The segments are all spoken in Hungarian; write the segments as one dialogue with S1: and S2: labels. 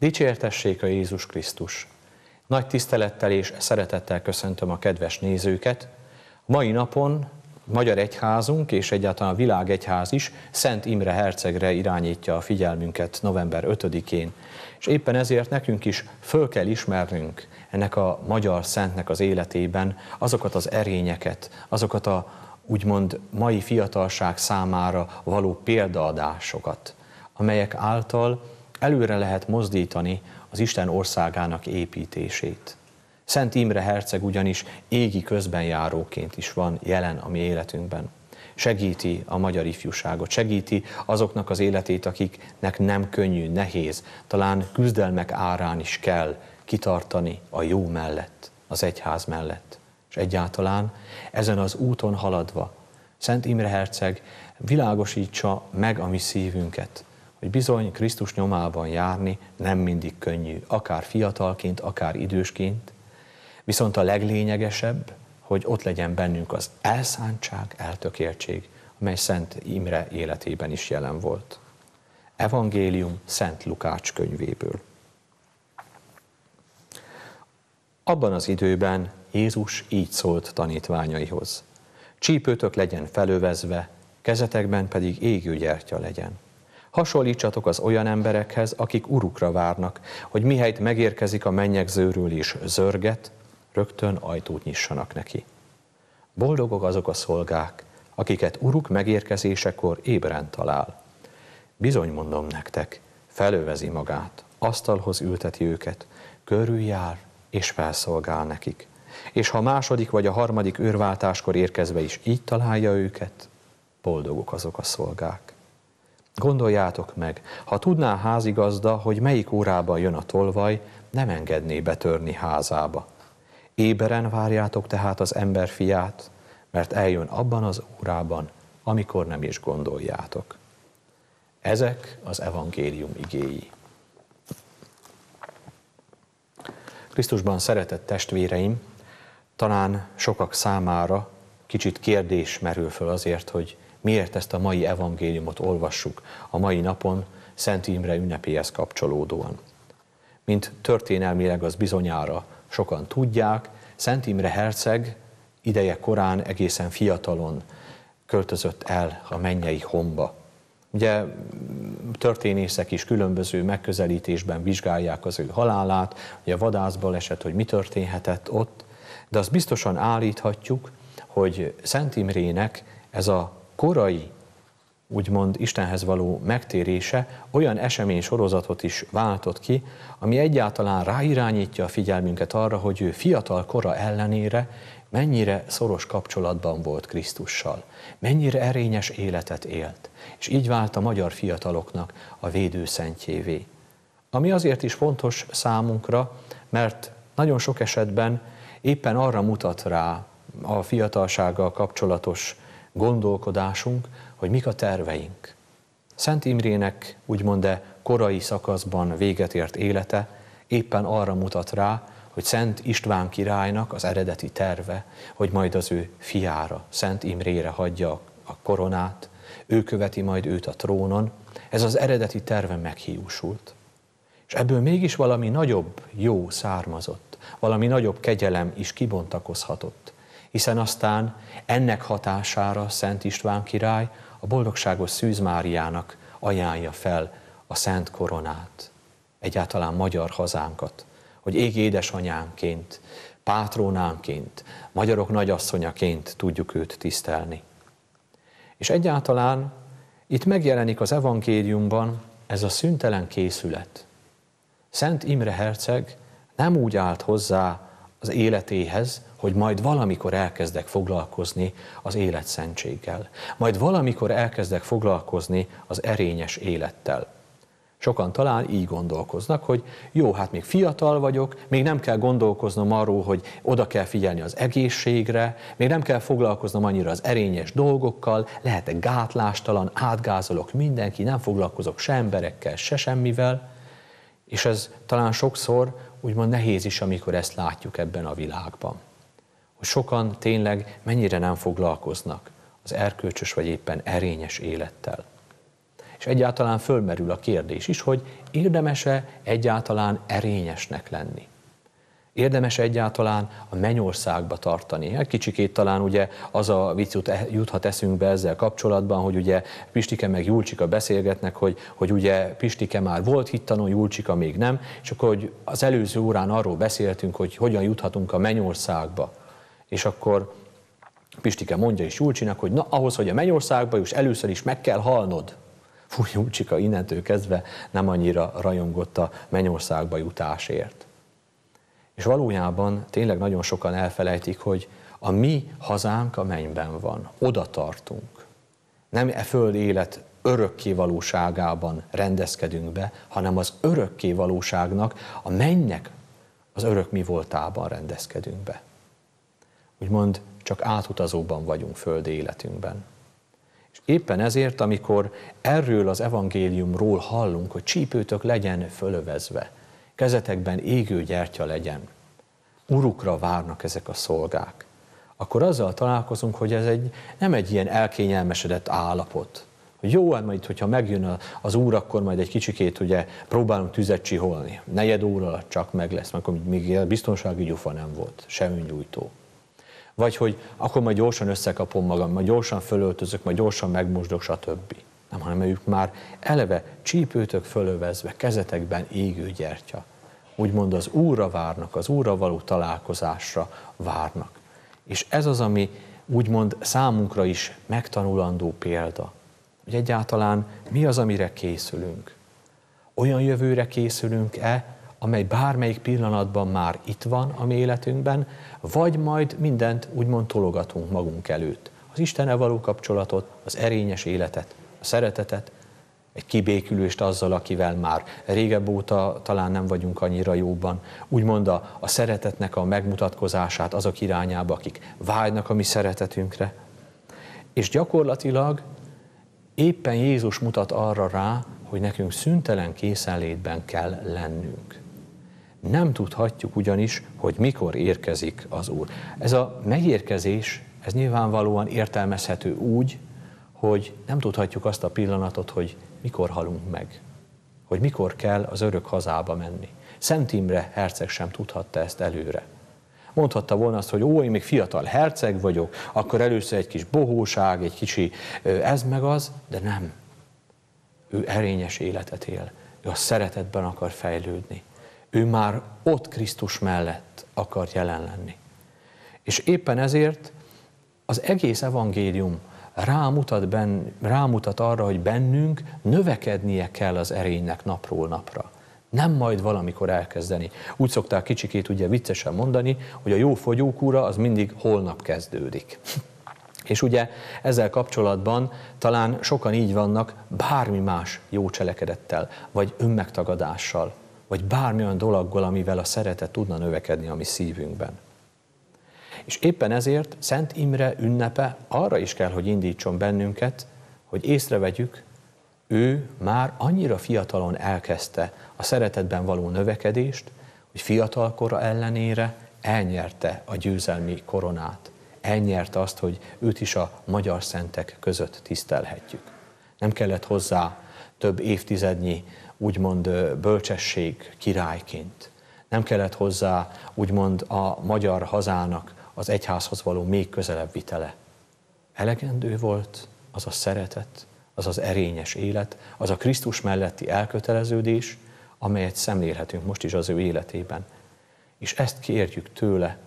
S1: Dicsértessék a Jézus Krisztus! Nagy tisztelettel és szeretettel köszöntöm a kedves nézőket. Mai napon Magyar Egyházunk és egyáltalán a Világ Egyház is Szent Imre Hercegre irányítja a figyelmünket november 5-én. És éppen ezért nekünk is föl kell ismernünk ennek a magyar szentnek az életében azokat az erényeket, azokat a úgymond mai fiatalság számára való példaadásokat, amelyek által előre lehet mozdítani az Isten országának építését. Szent Imre Herceg ugyanis égi közbenjáróként is van jelen a mi életünkben. Segíti a magyar ifjúságot, segíti azoknak az életét, akiknek nem könnyű, nehéz, talán küzdelmek árán is kell kitartani a jó mellett, az egyház mellett. És egyáltalán ezen az úton haladva Szent Imre Herceg világosítsa meg a mi szívünket, hogy bizony Krisztus nyomában járni nem mindig könnyű, akár fiatalként, akár idősként, viszont a leglényegesebb, hogy ott legyen bennünk az elszántság, eltökéltség, amely Szent Imre életében is jelen volt. Evangélium Szent Lukács könyvéből. Abban az időben Jézus így szólt tanítványaihoz. Csípőtök legyen felövezve, kezetekben pedig égő gyertya legyen. Hasonlítsatok az olyan emberekhez, akik urukra várnak, hogy mihelyt megérkezik a mennyegzőről is zörget, rögtön ajtót nyissanak neki. Boldogok azok a szolgák, akiket uruk megérkezésekor ébren talál. Bizony mondom nektek, felövezi magát, asztalhoz ülteti őket, körüljár és felszolgál nekik. És ha második vagy a harmadik őrváltáskor érkezve is így találja őket, boldogok azok a szolgák. Gondoljátok meg, ha tudná a házigazda, hogy melyik órában jön a tolvaj, nem engedné betörni házába. Éberen várjátok tehát az ember fiát, mert eljön abban az órában, amikor nem is gondoljátok. Ezek az evangélium igéi. Krisztusban szeretett testvéreim, talán sokak számára kicsit kérdés merül föl azért, hogy miért ezt a mai evangéliumot olvassuk a mai napon Szent Imre ünnepéhez kapcsolódóan. Mint történelmileg az bizonyára sokan tudják, Szent Imre herceg ideje korán egészen fiatalon költözött el a mennyei homba. Ugye történészek is különböző megközelítésben vizsgálják az ő halálát, ugye vadászbal esett, hogy mi történhetett ott, de azt biztosan állíthatjuk, hogy Szent Imrének ez a korai úgymond Istenhez való megtérése olyan esemény sorozatot is váltott ki, ami egyáltalán ráirányítja a figyelmünket arra, hogy ő fiatal kora ellenére mennyire szoros kapcsolatban volt Krisztussal, mennyire erényes életet élt, és így vált a magyar fiataloknak a védőszentjévé. Ami azért is fontos számunkra, mert nagyon sok esetben éppen arra mutat rá a fiatalsággal kapcsolatos gondolkodásunk, hogy mik a terveink. Szent Imrének úgymond-e korai szakaszban véget ért élete éppen arra mutat rá, hogy Szent István királynak az eredeti terve, hogy majd az ő fiára, Szent Imrére hagyja a koronát, ő követi majd őt a trónon, ez az eredeti terve meghiúsult. És ebből mégis valami nagyobb jó származott, valami nagyobb kegyelem is kibontakozhatott hiszen aztán ennek hatására Szent István király a boldogságos Szűz Máriának ajánlja fel a Szent Koronát, egyáltalán magyar hazánkat, hogy ég édesanyánként, pátrónánként, magyarok nagyasszonyaként tudjuk őt tisztelni. És egyáltalán itt megjelenik az evangéliumban ez a szüntelen készület. Szent Imre Herceg nem úgy állt hozzá az életéhez, hogy majd valamikor elkezdek foglalkozni az életszentséggel, majd valamikor elkezdek foglalkozni az erényes élettel. Sokan talán így gondolkoznak, hogy jó, hát még fiatal vagyok, még nem kell gondolkoznom arról, hogy oda kell figyelni az egészségre, még nem kell foglalkoznom annyira az erényes dolgokkal, lehetek gátlástalan, átgázolok mindenki, nem foglalkozok se emberekkel, se semmivel, és ez talán sokszor úgymond nehéz is, amikor ezt látjuk ebben a világban hogy sokan tényleg mennyire nem foglalkoznak az erkölcsös vagy éppen erényes élettel. És egyáltalán fölmerül a kérdés is, hogy érdemese egyáltalán erényesnek lenni. Érdemes egyáltalán a mennyországba tartani. Egy hát kicsikét talán ugye az a vicc e, juthat be ezzel kapcsolatban, hogy ugye Pistike meg Julcsika beszélgetnek, hogy, hogy ugye Pistike már volt hittanó, Julcsika még nem, és akkor hogy az előző órán arról beszéltünk, hogy hogyan juthatunk a mennyországba. És akkor Pistike mondja is Júlcsinak, hogy na, ahhoz, hogy a mennyországba juss, először is meg kell halnod. Fú, Júlcsika innentől kezdve nem annyira rajongott a mennyországba jutásért. És valójában tényleg nagyon sokan elfelejtik, hogy a mi hazánk a mennyben van, oda tartunk. Nem e föld élet örökké valóságában rendezkedünk be, hanem az örökké valóságnak, a mennynek az örök mi voltában rendezkedünk be úgymond csak átutazóban vagyunk földi életünkben. És éppen ezért, amikor erről az evangéliumról hallunk, hogy csípőtök legyen fölövezve, kezetekben égő gyertya legyen, urukra várnak ezek a szolgák, akkor azzal találkozunk, hogy ez egy, nem egy ilyen elkényelmesedett állapot, hogy jó, hát majd, hogyha megjön az úr, akkor majd egy kicsikét ugye próbálunk tüzet csiholni. Negyed óra alatt csak meg lesz, mert akkor még biztonsági gyufa nem volt, semmi nyújtó vagy hogy akkor majd gyorsan összekapom magam, majd gyorsan fölöltözök, majd gyorsan megmosdok, stb. Nem, hanem ők már eleve csípőtök fölövezve, kezetekben égő gyertya. Úgymond az úra várnak, az úra való találkozásra várnak. És ez az, ami úgymond számunkra is megtanulandó példa, hogy egyáltalán mi az, amire készülünk. Olyan jövőre készülünk-e, amely bármelyik pillanatban már itt van a mi életünkben, vagy majd mindent úgymond tologatunk magunk előtt. Az Istennel való kapcsolatot, az erényes életet, a szeretetet, egy kibékülést azzal, akivel már régebb óta talán nem vagyunk annyira jóban. Úgymond a, a szeretetnek a megmutatkozását azok irányába, akik vágynak a mi szeretetünkre. És gyakorlatilag éppen Jézus mutat arra rá, hogy nekünk szüntelen készenlétben kell lennünk. Nem tudhatjuk ugyanis, hogy mikor érkezik az Úr. Ez a megérkezés, ez nyilvánvalóan értelmezhető úgy, hogy nem tudhatjuk azt a pillanatot, hogy mikor halunk meg, hogy mikor kell az örök hazába menni. Szent Imre herceg sem tudhatta ezt előre. Mondhatta volna azt, hogy ó, én még fiatal herceg vagyok, akkor először egy kis bohóság, egy kicsi ez meg az, de nem. Ő erényes életet él, ő a szeretetben akar fejlődni ő már ott Krisztus mellett akar jelen lenni. És éppen ezért az egész evangélium rámutat, ben, rámutat arra, hogy bennünk növekednie kell az erénynek napról napra. Nem majd valamikor elkezdeni. Úgy szokták kicsikét ugye viccesen mondani, hogy a jó fogyókúra az mindig holnap kezdődik. És ugye ezzel kapcsolatban talán sokan így vannak bármi más jó cselekedettel, vagy önmegtagadással, vagy bármi olyan dologgal, amivel a szeretet tudna növekedni a mi szívünkben. És éppen ezért Szent Imre ünnepe arra is kell, hogy indítson bennünket, hogy észrevegyük, ő már annyira fiatalon elkezdte a szeretetben való növekedést, hogy fiatal ellenére elnyerte a győzelmi koronát. Elnyerte azt, hogy őt is a magyar szentek között tisztelhetjük. Nem kellett hozzá több évtizednyi úgymond bölcsesség királyként. Nem kellett hozzá úgymond a magyar hazának az egyházhoz való még közelebb vitele. Elegendő volt az a szeretet, az az erényes élet, az a Krisztus melletti elköteleződés, amelyet szemlélhetünk most is az ő életében. És ezt kérjük tőle,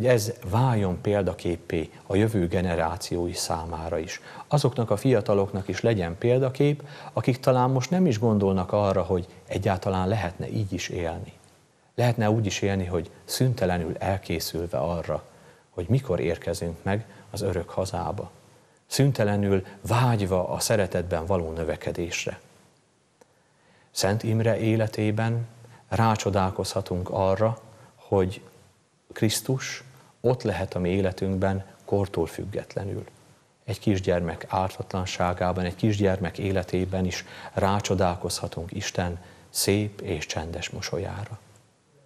S1: hogy ez váljon példaképpé a jövő generációi számára is. Azoknak a fiataloknak is legyen példakép, akik talán most nem is gondolnak arra, hogy egyáltalán lehetne így is élni. Lehetne úgy is élni, hogy szüntelenül elkészülve arra, hogy mikor érkezünk meg az örök hazába. Szüntelenül vágyva a szeretetben való növekedésre. Szent Imre életében rácsodálkozhatunk arra, hogy Krisztus ott lehet a mi életünkben kortól függetlenül. Egy kisgyermek ártatlanságában, egy kisgyermek életében is rácsodálkozhatunk Isten szép és csendes mosolyára.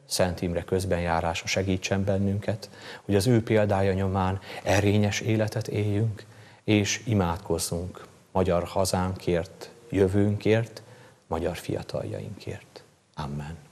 S1: Szent Imre közbenjárása segítsen bennünket, hogy az ő példája nyomán erényes életet éljünk, és imádkozzunk magyar hazánkért, jövőnkért, magyar fiataljainkért. Amen.